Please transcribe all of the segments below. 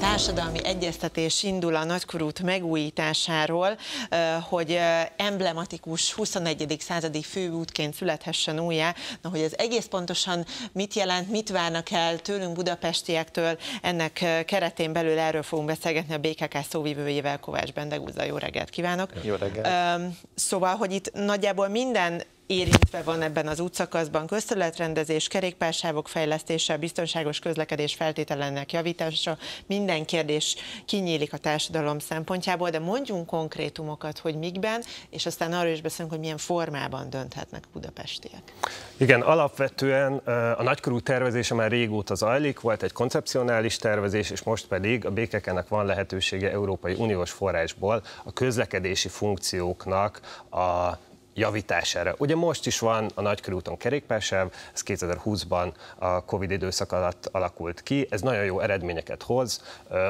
Társadalmi egyeztetés indul a nagykorút megújításáról, hogy emblematikus 21. századi főútként születhessen újjá. Na, hogy ez egész pontosan mit jelent, mit várnak el tőlünk budapestiektől, ennek keretén belül erről fogunk beszélgetni a BKK szóvivőjével, Kovács Bendegúzza. Jó reggelt kívánok! Jó reggelt! Szóval, hogy itt nagyjából minden érintve van ebben az útszakaszban közterületrendezés, kerékpársávok fejlesztése, biztonságos közlekedés feltételének javítása, minden kérdés kinyílik a társadalom szempontjából, de mondjunk konkrétumokat, hogy mikben, és aztán arról is beszélünk, hogy milyen formában dönthetnek budapestiek. Igen, alapvetően a nagykorú tervezése már régóta zajlik, volt egy koncepcionális tervezés, és most pedig a békekenek van lehetősége Európai Uniós forrásból a közlekedési funkcióknak a javítására. Ugye most is van a Nagykörúton kerékpársáv, ez 2020-ban a Covid időszak alatt alakult ki, ez nagyon jó eredményeket hoz,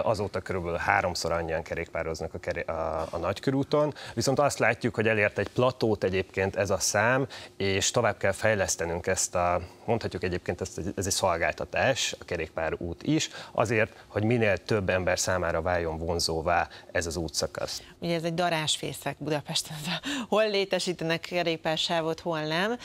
azóta körülbelül háromszor annyian kerékpároznak a, keré- a, a Nagykörúton, viszont azt látjuk, hogy elért egy platót egyébként ez a szám, és tovább kell fejlesztenünk ezt a, mondhatjuk egyébként, ezt, ez egy szolgáltatás, a út is, azért, hogy minél több ember számára váljon vonzóvá ez az útszakasz. Ugye ez egy darásfészek Budapesten, hol létesítenek meg kerékpársávot, hol nem.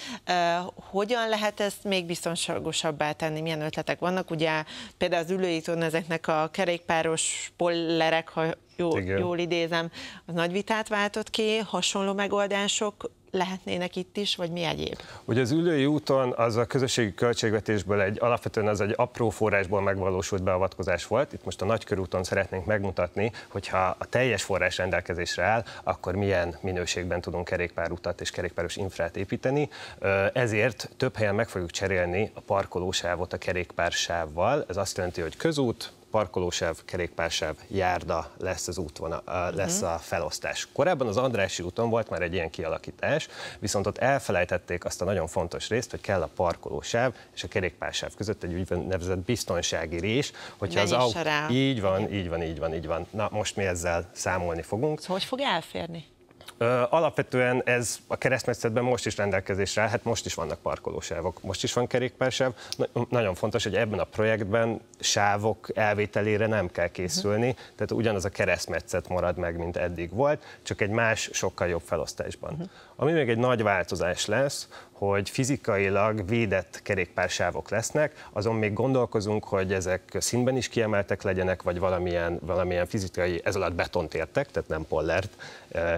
Hogyan lehet ezt még biztonságosabbá tenni? Milyen ötletek vannak? Ugye például az ülőitón ezeknek a kerékpáros pollerek, ha jól, jól idézem, az nagy vitát váltott ki, hasonló megoldások lehetnének itt is, vagy mi egyéb? Ugye az ülői úton az a közösségi költségvetésből egy alapvetően az egy apró forrásból megvalósult beavatkozás volt. Itt most a nagykörúton szeretnénk megmutatni, hogyha a teljes forrás rendelkezésre áll, akkor milyen minőségben tudunk kerékpárutat és kerékpáros infrát építeni. Ezért több helyen meg fogjuk cserélni a parkolósávot a kerékpársávval. Ez azt jelenti, hogy közút, parkolósáv, kerékpársáv, járda lesz az útvonal, lesz mhm. a felosztás. Korábban az Andrási úton volt már egy ilyen kialakítás, viszont ott elfelejtették azt a nagyon fontos részt, hogy kell a parkolósáv és a kerékpársáv között egy úgynevezett biztonsági rés, hogyha az autó... Így van, így van, így van, így van. Na most mi ezzel számolni fogunk. Szóval hogy fog elférni? Alapvetően ez a keresztmetszetben most is rendelkezésre áll, hát most is vannak parkolósávok, most is van kerékpársáv. Nagyon fontos, hogy ebben a projektben sávok elvételére nem kell készülni, uh-huh. tehát ugyanaz a keresztmetszet marad meg, mint eddig volt, csak egy más, sokkal jobb felosztásban. Uh-huh. Ami még egy nagy változás lesz, hogy fizikailag védett kerékpársávok lesznek, azon még gondolkozunk, hogy ezek színben is kiemeltek legyenek, vagy valamilyen, valamilyen fizikai, ez alatt betont értek, tehát nem pollert,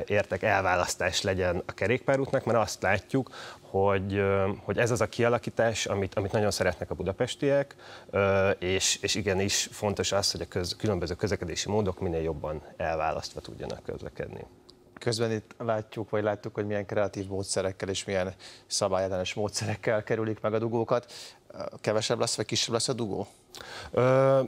értek elválasztás legyen a kerékpárútnak, mert azt látjuk, hogy, hogy ez az a kialakítás, amit, amit nagyon szeretnek a budapestiek, és, és igenis fontos az, hogy a köz, különböző közlekedési módok minél jobban elválasztva tudjanak közlekedni közben itt látjuk, vagy láttuk, hogy milyen kreatív módszerekkel és milyen szabályellenes módszerekkel kerülik meg a dugókat. Kevesebb lesz, vagy kisebb lesz a dugó? Ö,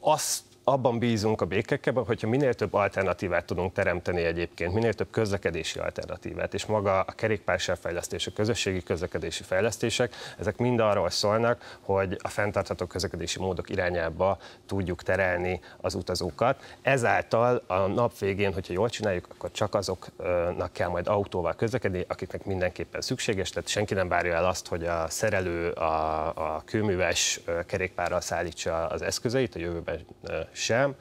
azt abban bízunk a békekkel, hogyha minél több alternatívát tudunk teremteni egyébként, minél több közlekedési alternatívát, és maga a fejlesztés, a közösségi közlekedési fejlesztések, ezek mind arról szólnak, hogy a fenntartható közlekedési módok irányába tudjuk terelni az utazókat. Ezáltal a nap végén, hogyha jól csináljuk, akkor csak azoknak kell majd autóval közlekedni, akiknek mindenképpen szükséges, tehát senki nem várja el azt, hogy a szerelő a, a kőműves kerékpárral szállítsa az eszközeit, a jövőben sem,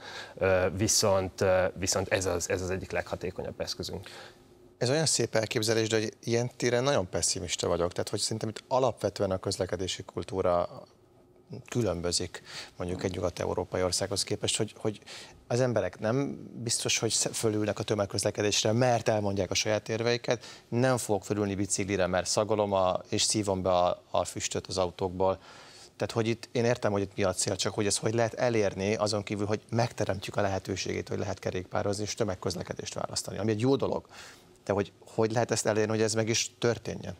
viszont, viszont ez, az, ez az egyik leghatékonyabb eszközünk. Ez olyan szép elképzelés, de hogy ilyen téren nagyon pessimista vagyok. Tehát, hogy szerintem itt alapvetően a közlekedési kultúra különbözik mondjuk egy nyugat-európai országhoz képest, hogy, hogy az emberek nem biztos, hogy fölülnek a tömegközlekedésre, mert elmondják a saját érveiket, nem fogok fölülni biciklire, mert szagolom a, és szívom be a, a füstöt az autókból. Tehát, hogy itt én értem, hogy itt mi a cél, csak hogy ez hogy lehet elérni, azon kívül, hogy megteremtjük a lehetőségét, hogy lehet kerékpározni és tömegközlekedést választani, ami egy jó dolog. De hogy hogy lehet ezt elérni, hogy ez meg is történjen?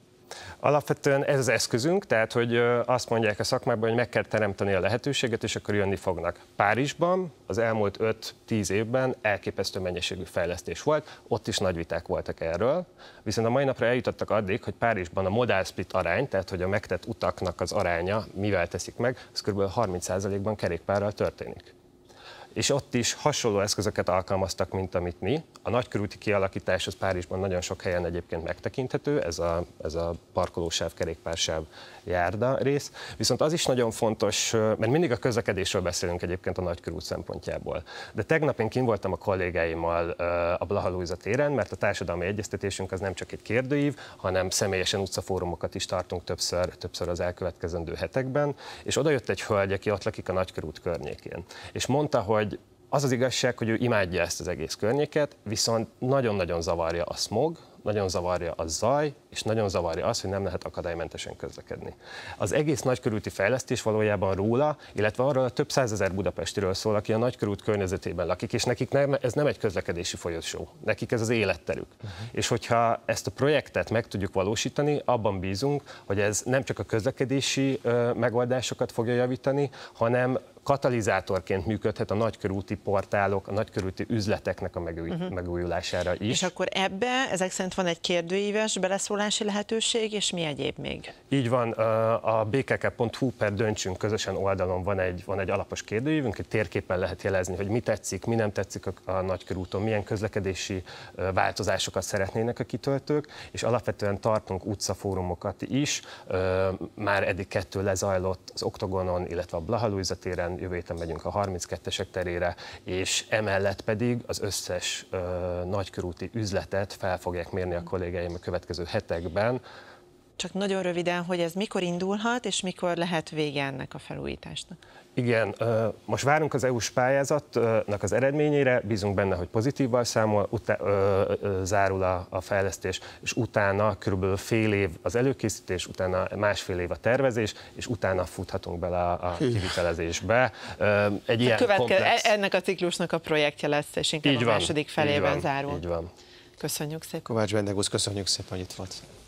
Alapvetően ez az eszközünk, tehát hogy azt mondják a szakmában, hogy meg kell teremteni a lehetőséget, és akkor jönni fognak. Párizsban az elmúlt 5-10 évben elképesztő mennyiségű fejlesztés volt, ott is nagy viták voltak erről, viszont a mai napra eljutottak addig, hogy Párizsban a modál split arány, tehát hogy a megtett utaknak az aránya mivel teszik meg, az kb. 30%-ban kerékpárral történik és ott is hasonló eszközöket alkalmaztak, mint amit mi. A nagykörúti kialakítás az Párizsban nagyon sok helyen egyébként megtekinthető, ez a, ez a parkolósáv, kerékpársáv járda rész. Viszont az is nagyon fontos, mert mindig a közlekedésről beszélünk egyébként a nagykörút szempontjából. De tegnap én kint voltam a kollégáimmal a Blahalúza téren, mert a társadalmi egyeztetésünk az nem csak egy kérdőív, hanem személyesen utcafórumokat is tartunk többször, többször az elkövetkezendő hetekben, és oda jött egy hölgy, aki ott lakik a nagykörút környékén, és mondta, hogy az az igazság, hogy ő imádja ezt az egész környéket, viszont nagyon-nagyon zavarja a smog, nagyon zavarja a zaj, és nagyon zavarja az, hogy nem lehet akadálymentesen közlekedni. Az egész nagykörülti fejlesztés valójában róla, illetve arról a több százezer budapestiről szól, aki a nagykörút környezetében lakik, és nekik nem, ez nem egy közlekedési folyosó, nekik ez az életterük. Uh-huh. És hogyha ezt a projektet meg tudjuk valósítani, abban bízunk, hogy ez nem csak a közlekedési ö, megoldásokat fogja javítani, hanem katalizátorként működhet a nagykörúti portálok, a nagykörúti üzleteknek a megúj, uh-huh. megújulására is. És akkor ebbe ezek szerint van egy kérdőíves beleszólási lehetőség, és mi egyéb még? Így van, a bkk.hu per döntsünk közösen oldalon van egy, van egy alapos kérdőívünk, egy térképen lehet jelezni, hogy mi tetszik, mi nem tetszik a, nagykörúton, milyen közlekedési változásokat szeretnének a kitöltők, és alapvetően tartunk utcafórumokat is, már eddig kettő lezajlott az Oktogonon, illetve a Blahalújza téren, aztán jövő héten megyünk a 32-esek terére, és emellett pedig az összes ö, nagykörúti üzletet fel fogják mérni a kollégáim a következő hetekben, csak nagyon röviden, hogy ez mikor indulhat, és mikor lehet vége ennek a felújításnak? Igen, most várunk az EU-s pályázatnak az eredményére, bízunk benne, hogy pozitívval számol, utá, ö, ö, zárul a, a fejlesztés, és utána kb. fél év az előkészítés, utána másfél év a tervezés, és utána futhatunk bele a, a kivitelezésbe. Egy ilyen követke, komplex... E- ennek a ciklusnak a projektje lesz, és inkább így a van, második felében így van, zárul. Így van. Köszönjük szépen. Kovács Bendegusz, köszönjük szépen, hogy itt volt.